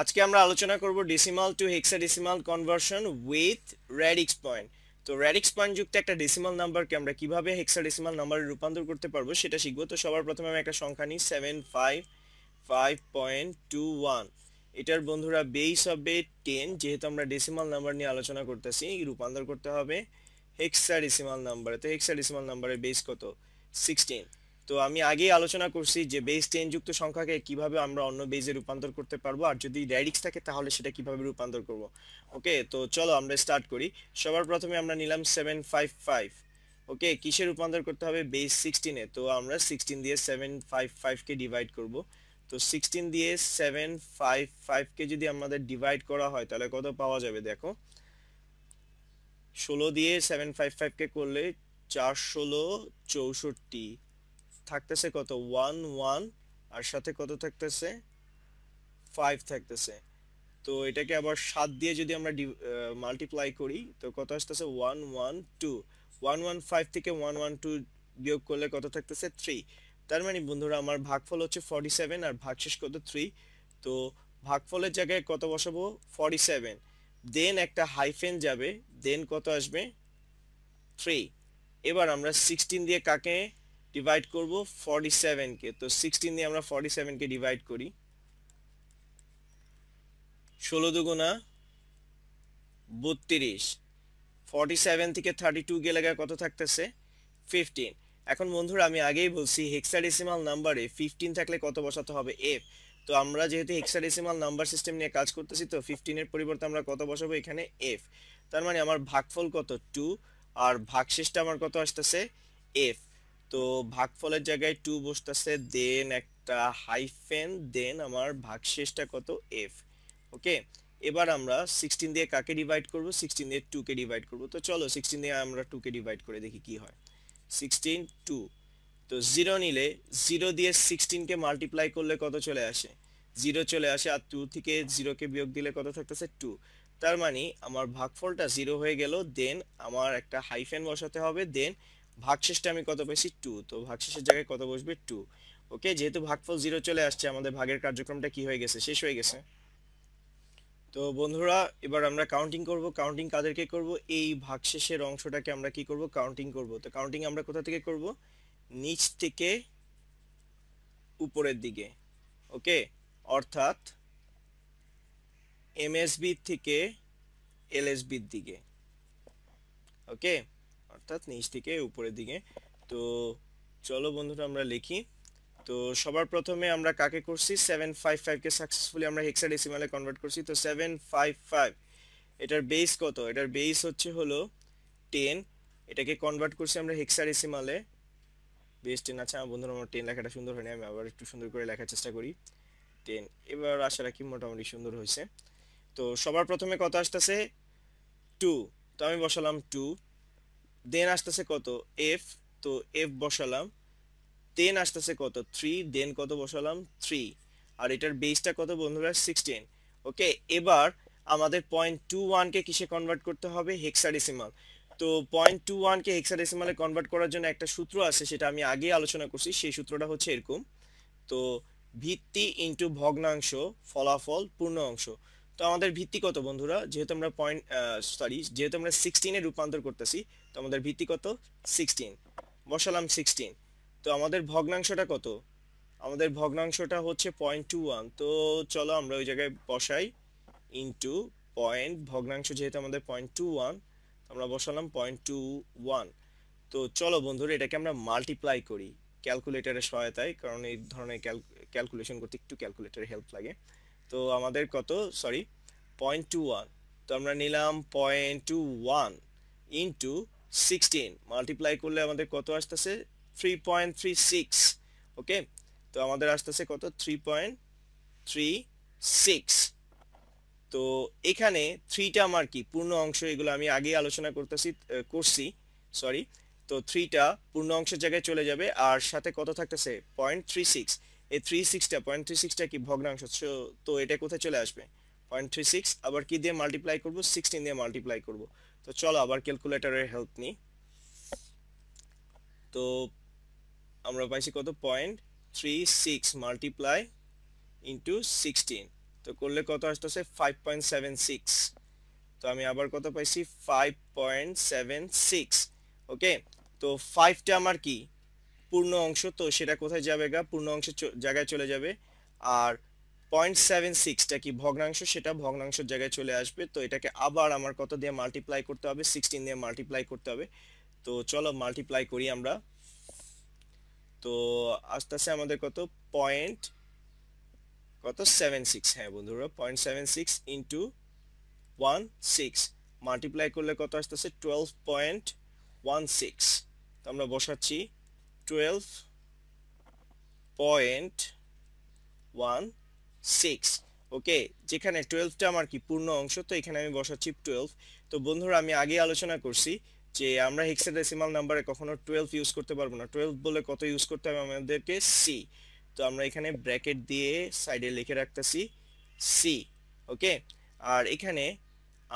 আজকে আমরা আলোচনা করব decimal to hexadecimal conversion with radix point তো র্যাডিক্স পয়েন্ট যুক্ত একটা ডিসিমাল নাম্বারকে আমরা কিভাবে হেক্সাডেসিমাল নাম্বারে রূপান্তর করতে পারবো সেটা শিখবো তো সবার প্রথমে আমি একটা সংখ্যা নিই seven five five point two one এটার বন্ধুরা বেস হবে টেন যেহেতু আমরা ডেসিমাল নাম্বার নিয়ে আলোচনা করতেছি রূপান্তর করতে হবে হেক্সাডেসিমাল নাম্বারে তো হেক্সাডেসিমাল নাম্বারের বেস কত সিক্সটিন তো আমি আগেই আলোচনা করছি যে বেস টেন যুক্ত সংখ্যাকে কিভাবে আমরা অন্য বেজে রূপান্তর করতে পারবো আর যদি ডাইরিক্স থাকে তাহলে সেটা কিভাবে রূপান্তর করব ওকে তো চলো আমরা স্টার্ট করি সবার প্রথমে আমরা নিলাম সেভেন ফাইভ ফাইভ ওকে কিসে রূপান্তর করতে হবে বেস সিক্সটিনে তো আমরা সিক্সটিন দিয়ে সেভেন ফাইভ ফাইভকে ডিভাইড করব তো সিক্সটিন দিয়ে সেভেন ফাইভ ফাইভকে যদি আমাদের ডিভাইড করা হয় তাহলে কত পাওয়া যাবে দেখো ষোলো দিয়ে সেভেন ফাইভ ফাইভকে করলে চার ষোলো চৌষট্টি থাকতেছে কত ওয়ান ওয়ান আর সাথে কত থাকতেছে ফাইভ থাকতেছে তো এটাকে আবার সাত দিয়ে যদি আমরা মাল্টিপ্লাই করি তো কত আসতেছে one one two one one five থেকে ওয়ান ওয়ান টু বিয়োগ করলে কত থাকতেছে থ্রি তার মানে বন্ধুরা আমার ভাগফল হচ্ছে ফর্টি সেভেন আর ভাগশেষ কত থ্রি তো ভাগফলের জায়গায় কত বসাবো ফর্টি সেভেন দেন একটা হাইফেন যাবে দেন কত আসবে থ্রি এবার আমরা সিক্সটিন দিয়ে কাকে ডিভাইড করব 47 কে তো 16 দিয়ে আমরা 47 কে ডিভাইড করি 16 দুগুণা 32 47 থেকে 32 গেলে কত থাকতেছে 15 এখন বন্ধুরা আমি আগেই বলছি হেক্সাডেসিমাল নাম্বারে 15 থাকলে কত বসাতে হবে এফ তো আমরা যেহেতু হেক্সাডেসিমাল নাম্বার সিস্টেম নিয়ে কাজ করতেছি তো 15 এর পরিবর্তে আমরা কত বসাবো এখানে এফ তার মানে আমার ভাগফল কত 2 আর ভাগশেষটা আমার কত আসতেছে এফ তো ভাগফলের জায়গায় টু বসতেছে দেন একটা হাইফেন দেন আমার ভাগশেষটা কত এফ ওকে এবার আমরা সিক্সটিন দিয়ে কাকে ডিভাইড করবো সিক্সটিন দিয়ে টুকে ডিভাইড করব তো চলো সিক্সটিন দিয়ে আমরা টুকে ডিভাইড করে দেখি কি হয় সিক্সটিন টু তো জিরো নিলে জিরো দিয়ে সিক্সটিনকে মাল্টিপ্লাই করলে কত চলে আসে জিরো চলে আসে আর টু থেকে জিরোকে বিয়োগ দিলে কত থাকতেছে টু তার মানে আমার ভাগফলটা জিরো হয়ে গেল দেন আমার একটা হাইফেন বসাতে হবে দেন ভাগশেষটা আমি কত পেয়েছি টু তো ভাগশেষের জায়গায় কত বসবে টু ওকে যেহেতু ভাগফল জিরো চলে আসছে আমাদের ভাগের কার্যক্রমটা কি হয়ে গেছে শেষ হয়ে গেছে তো বন্ধুরা এবার আমরা কাউন্টিং করব কাউন্টিং কাদেরকে করব এই ভাগশেষের অংশটাকে আমরা কি করব কাউন্টিং করব তো কাউন্টিং আমরা কোথা থেকে করব নিচ থেকে উপরের দিকে ওকে অর্থাৎ এমএসবি থেকে এলএসবির দিকে ওকে অর্থাৎ নিচ থেকে উপরের দিকে তো চলো বন্ধুরা আমরা লিখি তো সবার প্রথমে আমরা কাকে করছি সেভেন ফাইভ ফাইভকে সাকসেসফুলি আমরা হেক্সাডেসিমালে কনভার্ট করছি তো সেভেন ফাইভ ফাইভ এটার বেস কত এটার বেস হচ্ছে হলো টেন এটাকে কনভার্ট করছি আমরা হেক্সাডেসিমালে বেস টেন আছে আমার বন্ধুরা আমার টেন লেখাটা সুন্দর হয়নি আমি আবার একটু সুন্দর করে লেখার চেষ্টা করি টেন এবার আশা রাখি মোটামুটি সুন্দর হয়েছে তো সবার প্রথমে কত আসতেছে টু তো আমি বসালাম টু দেন আসতেছে কত এফ তো এফ বসালাম দেন আসতেছে কত থ্রি দেন কত বসালাম থ্রি আর এটার বেসটা কত বন্ধুরা সিক্সটিন ওকে এবার আমাদের পয়েন্ট টু ওয়ানকে কিসে কনভার্ট করতে হবে হেক্সাডেসিমাল তো পয়েন্ট টু ওয়ানকে হেক্সাডেসিমালে কনভার্ট করার জন্য একটা সূত্র আছে সেটা আমি আগে আলোচনা করছি সেই সূত্রটা হচ্ছে এরকম তো ভিত্তি ইন্টু ভগ্নাংশ ফলাফল পূর্ণ অংশ তো আমাদের ভিত্তি কত বন্ধুরা যেহেতু আমরা পয়েন্ট সরি যেহেতু আমরা সিক্সটিনে রূপান্তর করতেছি তো আমাদের ভিত্তি কত সিক্সটিন বসালাম সিক্সটিন তো আমাদের ভগ্নাংশটা কত আমাদের ভগ্নাংশটা হচ্ছে পয়েন্ট টু ওয়ান তো চলো আমরা ওই জায়গায় বসাই ইন্টু পয়েন্ট ভগ্নাংশ যেহেতু আমাদের পয়েন্ট টু ওয়ান আমরা বসালাম পয়েন্ট টু ওয়ান তো চলো বন্ধুরা এটাকে আমরা মাল্টিপ্লাই করি ক্যালকুলেটারের সহায়তায় কারণ এই ধরনের ক্যাল ক্যালকুলেশন করতে একটু ক্যালকুলেটারের হেল্প লাগে তো আমাদের কত সরি পয়েন্ট টু ওয়ান তো আমরা নিলাম point two one into sixteen multiply করলে আমাদের কত আসতেছে three point three six okay তো আমাদের আসতেছে কত থ্রি পয়েন্ট থ্রি সিক্স তো এখানে থ্রিটা আমার কি পূর্ণ অংশ এগুলো আমি আগেই আলোচনা করতেছি করছি সরি তো থ্রিটা পূর্ণ অংশের জায়গায় চলে যাবে আর সাথে কত থাকতেছে পয়েন্ট থ্রি সিক্স এই থ্রি সিক্সটা পয়েন্ট থ্রি সিক্সটা কি ভগ্নাংশ তো এটা কোথায় চলে আসবে পয়েন্ট থ্রি সিক্স আবার কি দিয়ে মাল্টিপ্লাই করবো সিক্সটিন দিয়ে মাল্টিপ্লাই করবো তো চলো আবার ক্যালকুলেটারের হেল্প নিই তো আমরা পাইছি কত point three six multiply into sixteen তো করলে কত আসতেছে ফাইভ পয়েন্ট সেভেন সিক্স তো আমি আবার কত পাইছি five point seven six okay তো ফাইভটা আমার কি পূর্ণ অংশ তো সেটা কোথায় যাবে গা পূর্ণ অংশের জায়গায় চলে যাবে আর পয়েন্ট সেভেন সিক্সটা কি ভগ্নাংশ সেটা ভগ্নাংশের জায়গায় চলে আসবে তো এটাকে আবার আমার কত দিয়ে মাল্টিপ্লাই করতে হবে সিক্সটিন দিয়ে মাল্টিপ্লাই করতে হবে তো চলো মাল্টিপ্লাই করি আমরা তো আস্তে আস্তে আমাদের কত পয়েন্ট কত সেভেন সিক্স হ্যাঁ বন্ধুরা point seven six into one six multiply করলে কত আস্তে আস্তে টুয়েলভ পয়েন্ট ওয়ান সিক্স তো আমরা বসাচ্ছি twelve point one six okay যেখানে টুয়েলভটা আমার কি পূর্ণ অংশ তো এখানে আমি বসাচ্ছি টুয়েলভ তো বন্ধুরা আমি আগে আলোচনা করছি যে আমরা হেক্সাডেসিমাল নাম্বারে কখনো টুয়েলভ ইউজ করতে পারবো না টুয়েলভ বলে কত ইউজ করতে হবে আমাদেরকে সি তো আমরা এখানে ব্র্যাকেট দিয়ে সাইডে লিখে রাখতেছি সি ওকে আর এখানে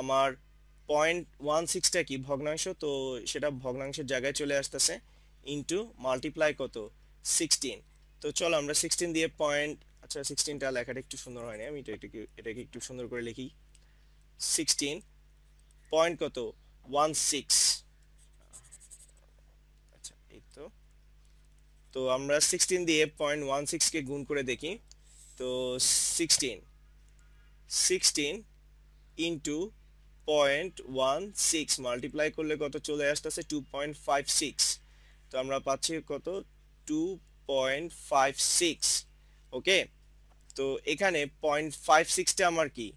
আমার পয়েন্ট ওয়ান সিক্সটা কি ভগ্নাংশ তো সেটা ভগ্নাংশের জায়গায় চলে আসতেছে ইন্টু মাল্টিপ্লাই কত সিক্সটিন তো চলো আমরা সিক্সটিন দিয়ে পয়েন্ট আচ্ছা সিক্সটিনটা লেখাটা একটু সুন্দর হয়নি আমি এটা একটু এটাকে একটু সুন্দর করে লিখি সিক্সটিন পয়েন্ট কত ওয়ান সিক্স আচ্ছা এই তো তো আমরা সিক্সটিন দিয়ে পয়েন্ট ওয়ান সিক্সকে গুণ করে দেখি তো sixteen sixteen into point one six multiply করলে কত চলে আসতেছে টু পয়েন্ট ফাইভ সিক্স তো আমরা পাচ্ছি কত two point five six okay তো এখানে পয়েন্ট ফাইভ সিক্সটা আমার কি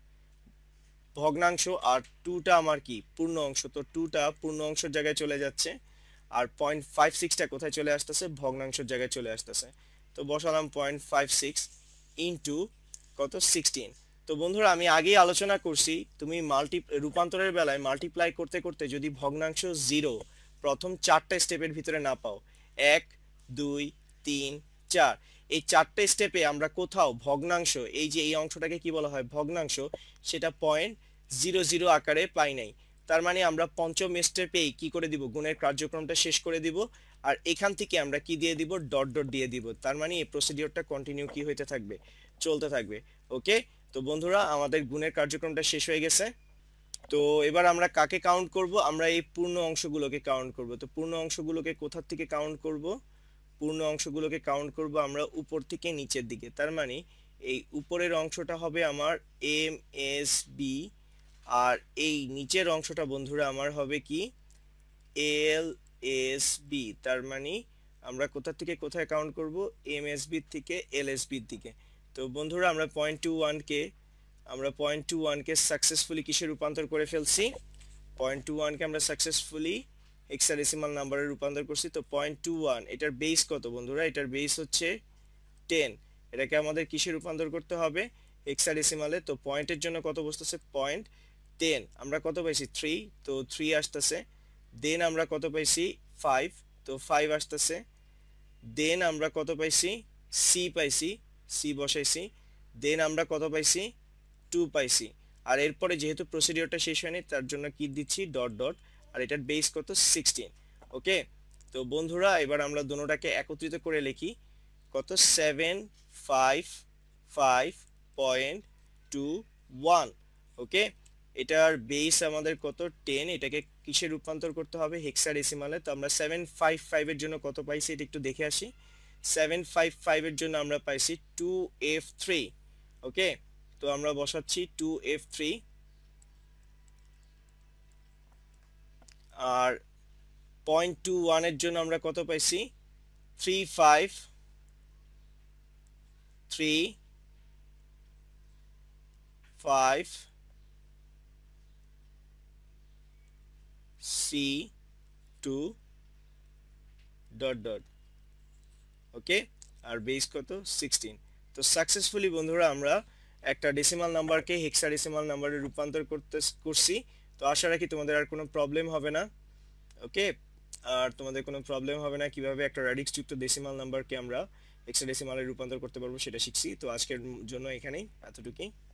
ভগ্নাংশ আর টুটা আমার কি পূর্ণ অংশ তো টুটা পূর্ণ অংশের জায়গায় চলে যাচ্ছে আর পয়েন্ট ফাইভ সিক্সটা কোথায় চলে আসতেছে ভগ্নাংশের জায়গায় চলে আসতেছে তো বসালাম পয়েন্ট ফাইভ সিক্স ইন্টু কত সিক্সটিন তো বন্ধুরা আমি আগেই আলোচনা করছি তুমি মাল্টি রূপান্তরের বেলায় মাল্টিপ্লাই করতে করতে যদি ভগ্নাংশ জিরো প্রথম চারটা স্টেপের ভিতরে না পাও এক দুই তিন চার এই চারটে স্টেপে আমরা কোথাও ভগ্নাংশ এই যে এই অংশটাকে কি বলা হয় ভগ্নাংশ সেটা পয়েন্ট জিরো জিরো আকারে পাই নাই তার মানে আমরা পঞ্চম স্টেপেই কি করে দিব গুণের কার্যক্রমটা শেষ করে দিব আর এখান থেকে আমরা কি দিয়ে দিব ডট ডট দিয়ে দিব তার মানে এই প্রসিডিওরটা কন্টিনিউ কি হইতে থাকবে চলতে থাকবে ওকে তো বন্ধুরা আমাদের গুণের কার্যক্রমটা শেষ হয়ে গেছে তো এবার আমরা কাকে কাউন্ট করব আমরা এই পূর্ণ অংশগুলোকে কাউন্ট করব তো পূর্ণ অংশগুলোকে কোথার থেকে কাউন্ট করব পূর্ণ অংশগুলোকে কাউন্ট করব আমরা উপর থেকে নিচের দিকে তার মানে এই উপরের অংশটা হবে আমার এম এস বি আর এই নিচের অংশটা বন্ধুরা আমার হবে কি এল এস বি তার মানে আমরা কোথা থেকে কোথায় কাউন্ট করব এম এস বির থেকে এল এস বির দিকে তো বন্ধুরা আমরা পয়েন্ট টু ওয়ানকে আমরা পয়েন্ট টু ওয়ানকে সাকসেসফুলি কিসে রূপান্তর করে ফেলছি পয়েন্ট টু ওয়ানকে আমরা সাকসেসফুলি এক্সারেসিমাল নাম্বারে রূপান্তর করছি তো পয়েন্ট টু ওয়ান এটার বেস কত বন্ধুরা এটার বেস হচ্ছে টেন এটাকে আমাদের কিসে রূপান্তর করতে হবে এক্সারেসিমালে তো পয়েন্টের জন্য কত বসতেছে পয়েন্ট টেন আমরা কত পাইছি থ্রি তো থ্রি আসতেছে দেন আমরা কত পাইছি ফাইভ তো ফাইভ আসতেছে দেন আমরা কত পাইছি সি পাইছি সি বসাইছি দেন আমরা কত পাইছি টু পাইছি আর এরপরে যেহেতু প্রসিডিওরটা শেষ হয়নি তার জন্য কি দিচ্ছি ডট ডট আর এটার বেস কত সিক্সটিন ওকে তো বন্ধুরা এবার আমরা দোনোটাকে একত্রিত করে লিখি কত seven five five point two one okay এটার বেস আমাদের কত টেন এটাকে কিসে রূপান্তর করতে হবে হেক্সা ডেসিমালে তো আমরা সেভেন ফাইভ ফাইভের জন্য কত পাইছি এটা একটু দেখে আসি সেভেন ফাইভ ফাইভের জন্য আমরা পাইছি টু এফ থ্রি ওকে তো আমরা বসাচ্ছি টু এফ থ্রি আর পয়েন্ট টু ওয়ানের জন্য আমরা কত পাইছি three five three five C two dot dot okay আর বেস কত সিক্সটিন তো সাকসেসফুলি বন্ধুরা আমরা একটা ডেসিমাল নাম্বারকে হেক্সা ডেসিমাল নাম্বারে রূপান্তর করতে করছি তো আশা রাখি তোমাদের আর কোনো প্রবলেম হবে না ওকে আর তোমাদের কোনো প্রবলেম হবে না কিভাবে একটা র্যাডিক্স যুক্ত ডেসিমাল নাম্বারকে আমরা হেক্সা ডেসিমালে রূপান্তর করতে পারবো সেটা শিখছি তো আজকের জন্য এখানেই এতটুকুই